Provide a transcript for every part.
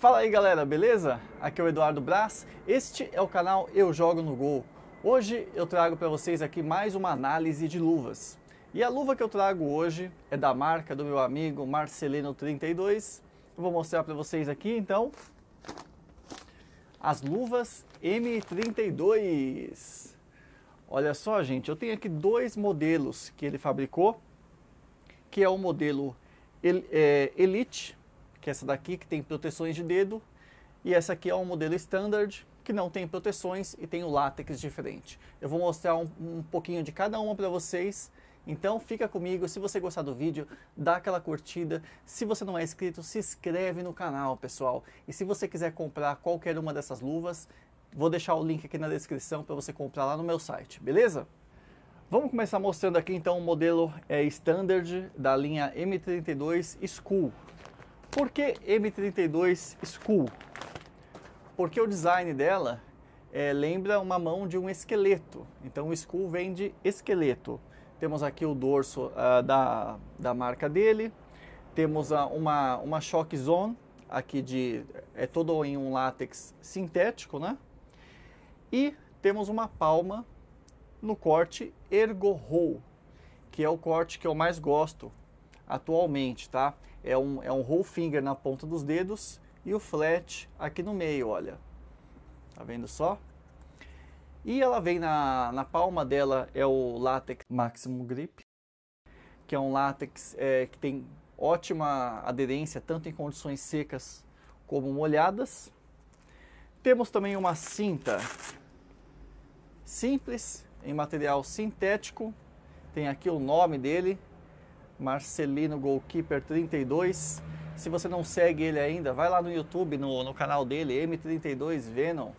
Fala aí galera, beleza? Aqui é o Eduardo Braz, este é o canal Eu Jogo no Gol. Hoje eu trago para vocês aqui mais uma análise de luvas. E a luva que eu trago hoje é da marca do meu amigo Marcelino32. Eu vou mostrar para vocês aqui então as luvas M32. Olha só gente, eu tenho aqui dois modelos que ele fabricou, que é o modelo é, Elite que é essa daqui que tem proteções de dedo, e essa aqui é um modelo standard que não tem proteções e tem o látex diferente. Eu vou mostrar um, um pouquinho de cada uma para vocês, então fica comigo, se você gostar do vídeo, dá aquela curtida. Se você não é inscrito, se inscreve no canal, pessoal. E se você quiser comprar qualquer uma dessas luvas, vou deixar o link aqui na descrição para você comprar lá no meu site, beleza? Vamos começar mostrando aqui então o modelo é, standard da linha M32 School. Por que M32 School? Porque o design dela é, lembra uma mão de um esqueleto. Então o Skull vem de esqueleto. Temos aqui o dorso ah, da, da marca dele. Temos uma, uma shock zone aqui de é todo em um látex sintético, né? E temos uma palma no corte ergo roll, que é o corte que eu mais gosto, atualmente, tá? É um, é um whole finger na ponta dos dedos e o flat aqui no meio, olha. Tá vendo só? E ela vem na, na palma dela, é o látex Maximum Grip, que é um látex é, que tem ótima aderência, tanto em condições secas como molhadas. Temos também uma cinta simples, em material sintético. Tem aqui o nome dele, Marcelino Goalkeeper 32. Se você não segue ele ainda, vai lá no YouTube, no, no canal dele, M32 Venom.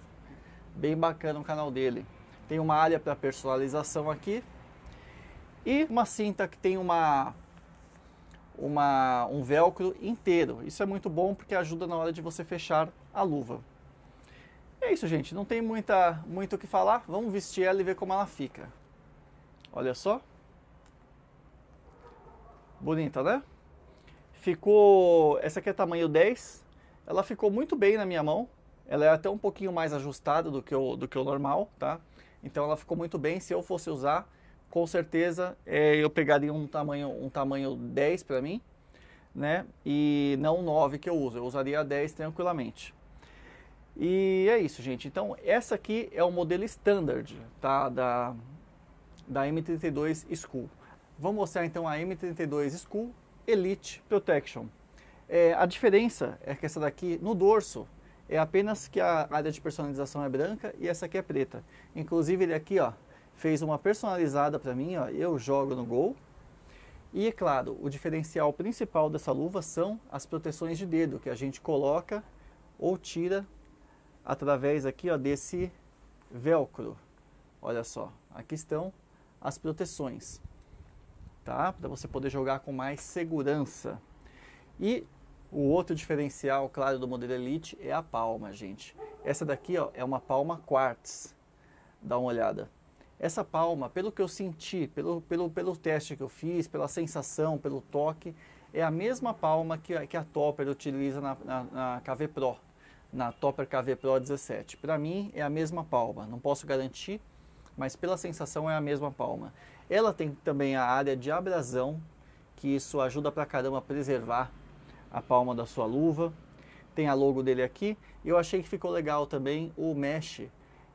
Bem bacana o canal dele. Tem uma área para personalização aqui. E uma cinta que tem uma, uma, um velcro inteiro. Isso é muito bom porque ajuda na hora de você fechar a luva. É isso, gente. Não tem muita, muito o que falar. Vamos vestir ela e ver como ela fica. Olha só. Bonita, né? Ficou, essa aqui é tamanho 10, ela ficou muito bem na minha mão, ela é até um pouquinho mais ajustada do que o, do que o normal, tá? Então ela ficou muito bem, se eu fosse usar, com certeza é, eu pegaria um tamanho, um tamanho 10 para mim, né? E não 9 que eu uso, eu usaria 10 tranquilamente. E é isso, gente. Então, essa aqui é o modelo standard, tá? Da, da M32 School. Vamos mostrar então a M32 School Elite Protection. É, a diferença é que essa daqui no dorso é apenas que a área de personalização é branca e essa aqui é preta. Inclusive ele aqui ó, fez uma personalizada para mim, ó, eu jogo no gol. E é claro, o diferencial principal dessa luva são as proteções de dedo que a gente coloca ou tira através aqui ó, desse velcro. Olha só, aqui estão as proteções tá? Para você poder jogar com mais segurança. E o outro diferencial, claro, do modelo Elite é a palma, gente. Essa daqui ó, é uma palma quartz. Dá uma olhada. Essa palma, pelo que eu senti, pelo, pelo, pelo teste que eu fiz, pela sensação, pelo toque, é a mesma palma que, que a Topper utiliza na, na, na KV Pro, na Topper KV Pro 17. Para mim, é a mesma palma. Não posso garantir, mas pela sensação é a mesma palma. Ela tem também a área de abrasão, que isso ajuda pra caramba a preservar a palma da sua luva. Tem a logo dele aqui. E eu achei que ficou legal também o mesh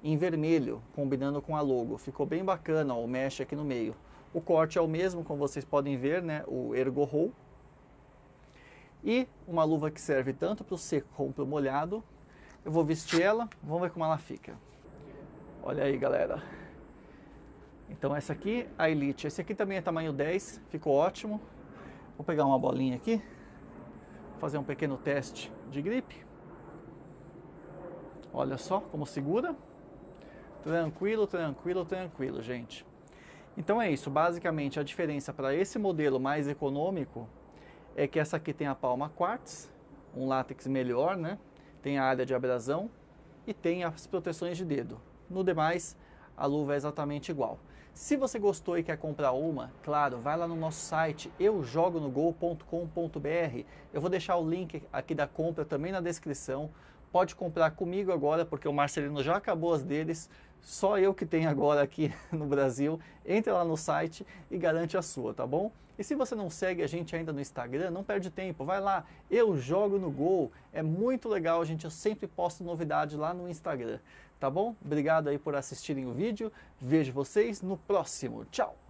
em vermelho, combinando com a logo. Ficou bem bacana ó, o mesh aqui no meio. O corte é o mesmo, como vocês podem ver, né? O Ergo Roll. E uma luva que serve tanto para o seco como para o molhado. Eu vou vestir ela, vamos ver como ela fica. Olha aí, galera. Então essa aqui, a Elite. Esse aqui também é tamanho 10, ficou ótimo. Vou pegar uma bolinha aqui, fazer um pequeno teste de gripe. Olha só como segura. Tranquilo, tranquilo, tranquilo, gente. Então é isso, basicamente a diferença para esse modelo mais econômico é que essa aqui tem a palma quartz, um látex melhor, né? Tem a área de abrasão e tem as proteções de dedo. No demais, a luva é exatamente igual. Se você gostou e quer comprar uma, claro, vai lá no nosso site eujogonogol.com.br. Eu vou deixar o link aqui da compra também na descrição. Pode comprar comigo agora, porque o Marcelino já acabou as deles. Só eu que tenho agora aqui no Brasil. Entra lá no site e garante a sua, tá bom? E se você não segue a gente ainda no Instagram, não perde tempo, vai lá, eu jogo no gol. É muito legal, a gente eu sempre posto novidade lá no Instagram, tá bom? Obrigado aí por assistirem o vídeo. Vejo vocês no próximo. Tchau.